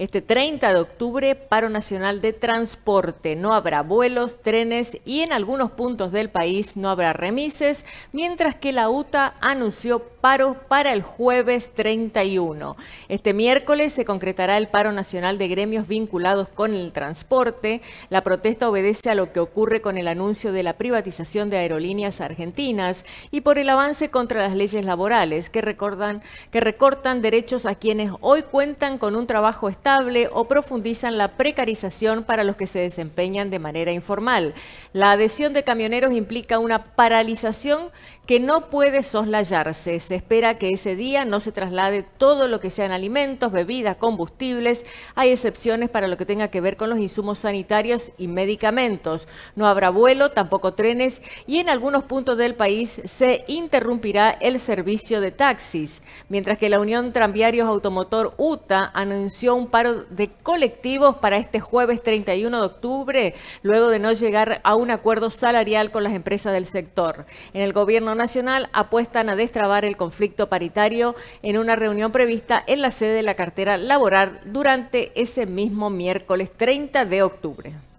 Este 30 de octubre, paro nacional de transporte. No habrá vuelos, trenes y en algunos puntos del país no habrá remises, mientras que la UTA anunció paro para el jueves 31. Este miércoles se concretará el paro nacional de gremios vinculados con el transporte. La protesta obedece a lo que ocurre con el anuncio de la privatización de aerolíneas argentinas y por el avance contra las leyes laborales que, recordan, que recortan derechos a quienes hoy cuentan con un trabajo estable o profundizan la precarización para los que se desempeñan de manera informal. La adhesión de camioneros implica una paralización que no puede soslayarse. Se espera que ese día no se traslade todo lo que sean alimentos, bebidas, combustibles. Hay excepciones para lo que tenga que ver con los insumos sanitarios y medicamentos. No habrá vuelo, tampoco trenes y en algunos puntos del país se interrumpirá el servicio de taxis, mientras que la Unión Tranviarios Automotor UTA anunció un paro de colectivos para este jueves 31 de octubre, luego de no llegar a un acuerdo salarial con las empresas del sector. En el Gobierno Nacional apuestan a destrabar el conflicto paritario en una reunión prevista en la sede de la cartera laboral durante ese mismo miércoles 30 de octubre.